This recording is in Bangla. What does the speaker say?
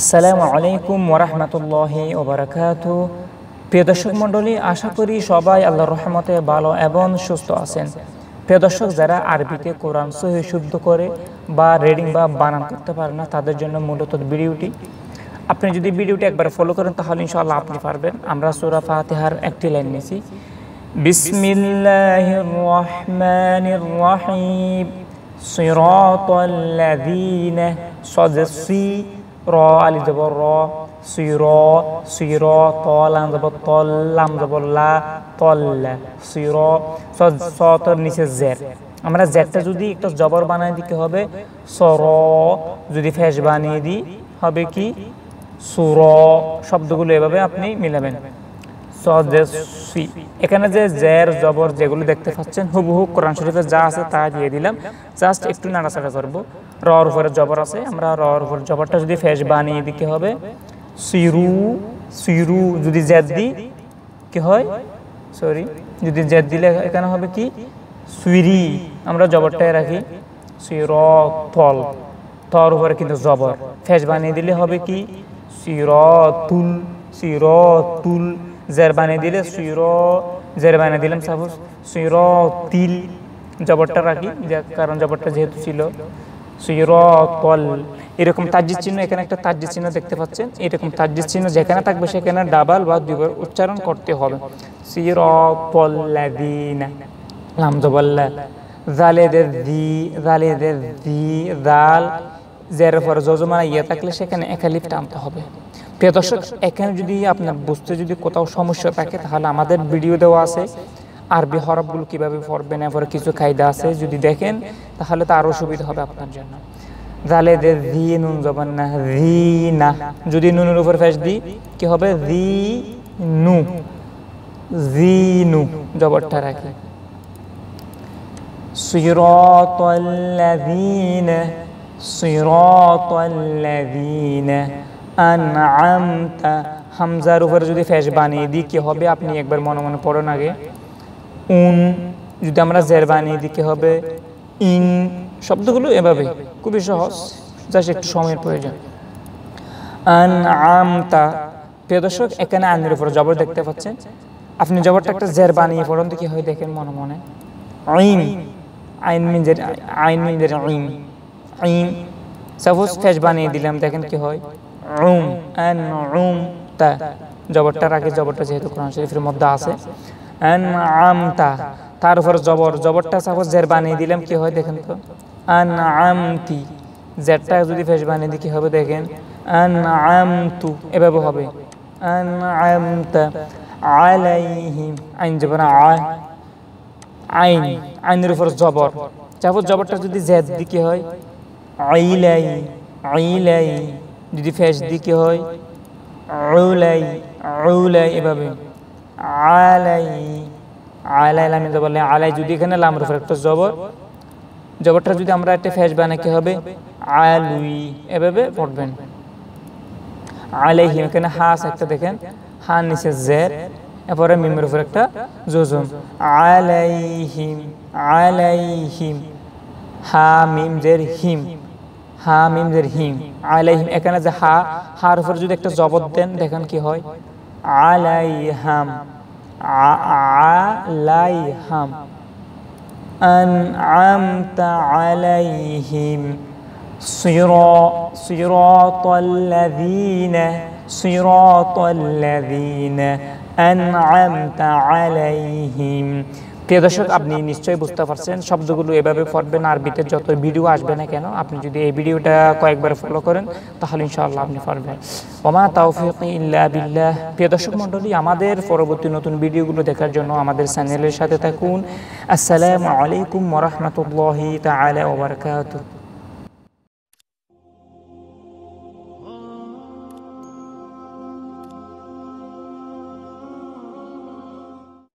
আসসালামু আলাইকুম ওরহমতুল্লাহ ওবরাকাত প্রিয় দর্শক মণ্ডলী আশা করি সবাই আল্লাহ রহমতে ভালো এবং সুস্থ আছেন প্রিয় দর্শক যারা আরবিতে কোরআন সহি শুদ্ধ করে বা রেডিং বা বানান করতে পারে না তাদের জন্য মূলত ভিডিওটি আপনি যদি ভিডিওটি একবার ফলো করেন তাহলে ইনশাআল্লাহ আপনি পারবেন আমরা সুরা ফাতেহার একটি লাইন নিয়েছি বিসমিল্লাহির রহমানির র আলি যাব র সুই র সুই র তল আম যাব তল লাম যাব লা তল সুই র সতর নিচে জের আমরা জেরটা যদি একটা জবর বানাই দিকে হবে সর যদি ফেস বানিয়ে দিই হবে কি সুর শব্দগুলো এভাবে আপনি মিলাবেন সি এখানে যে জের জবর যেগুলো দেখতে পাচ্ছেন হুবহু কোরআন শরীফে যা আছে তা দিয়ে দিলাম জাস্ট একটু নাড়াচাড়া করবো রর উপরে জবর আছে আমরা রর উপরে জবরটা যদি ফেস বানিয়ে দিই কী হবে সিরু সিরু যদি জেদ দিই কি হয় সরি যদি জেদ দিলে এখানে হবে কি সুইরি আমরা জবরটায় রাখি সির তল তর উপরে কিন্তু জবর ফেস বানিয়ে দিলে হবে কি তুল সিরতুল তুল জের বানিয়ে দিলে সির জের বানিয়ে দিলাম সাপোজ তিল জবরটা রাখি কারণ জবরটা যেহেতু ছিল সুইরকল এরকম তাজ্জির চিহ্ন এখানে একটা তাজ্জির চিহ্ন দেখতে পাচ্ছেন এরকম তাজ্জির চিহ্ন যেখানে থাকবে সেখানে ডাবল বা দুইবার উচ্চারণ করতে হবে সিরপল্লাদিনা লামজবল্লা জালেদের দি জালেদের দি জাল জের পর যজমানা ইয়ে থাকলে সেখানে একা একালিপ টানতে হবে প্রিয় দর্শক এখানে যদি আপনার বুঝতে যদি কোথাও সমস্যা থাকে তাহলে আমাদের ভিডিও দেওয়া আছে আরবি হরফগুলো কীভাবে পড়বেন এরপরে কিছু কায়দা আছে যদি দেখেন তাহলে তো আরও সুবিধা হবে আপনার জন্য জালে দে জি নুন জবান না জি না যদি নুনের উপর ফেস দিই কি হবে জি নু জি নু জবরটা রাখি صراط الذين صراط হামজার উপরে যদি ফেস বানিয়ে দিই কি হবে আপনি একবার মনে মনে পড়েন আগে উন যদি আমরা জেরবানি বানিয়ে দিকে হবে ইন শব্দগুলো এভাবে খুবই সহজ জাস্ট একটু সময়ের প্রয়োজন আন আমতা প্রিয় দর্শক এখানে আনের উপর জবর দেখতে পাচ্ছেন আপনি জবরটা একটা জের বানিয়ে পড়ুন তো কি হয় দেখেন মনে মনে আইন আইন মিন জের আইন মিন জের আইন আইন সাপোজ ফেস বানিয়ে দিলাম দেখেন কি হয় রুম অ্যান রুম তা জবরটার আগে জবরটা যেহেতু কোরআন শরীফের মধ্যে আছে আন আমতা তার উপর জবর জবরটা সাপোজ জের বানিয়ে দিলাম কি হয় দেখেন তো আন আমতি জেরটা যদি ফেস বানিয়ে দিই কী হবে দেখেন আন আমতু এভাবে হবে আন আমতা আলাইহিম আইন আ আইন আইনের উপর জবর সাপোজ জবরটা যদি জেদ কি হয় আইলাই আইলাই যদি ফেস কি হয় আউলাই আউলাই এভাবে আলাই আলাই লামে বলে আলাই যদি এখানে লাম রুফের একটা জবর জবরটা যদি আমরা একটা ফেস বানাই কি হবে আলুই এভাবে পড়বেন আলাইহিম এখানে হাস একটা দেখেন হা নিচে জের এরপরে মিম উপর একটা জোজম আলাইহিম আলাইহিম হা মিম জের হিম হা মিম জের হিম আলাইহিম এখানে যে হা হা উপর যদি একটা জবর দেন দেখেন কি হয় عليهم عليهم أنعمت عليهم صراط صراط الذين صراط الذين أنعمت عليهم প্রিয় দর্শক আপনি নিশ্চয়ই বুঝতে পারছেন শব্দগুলো এভাবে না আরবিতে যত ভিডিও আসবে না কেন আপনি যদি এই ভিডিওটা কয়েকবার ফলো করেন তাহলে ইনশাআল্লাহ আপনি পারবেন ওমা তাওফিক ইল্লা বিল্লাহ প্রিয় দর্শক মণ্ডলী আমাদের পরবর্তী নতুন ভিডিওগুলো দেখার জন্য আমাদের চ্যানেলের সাথে থাকুন আসসালামু আলাইকুম তাআলা ওয়া বারাকাতুহু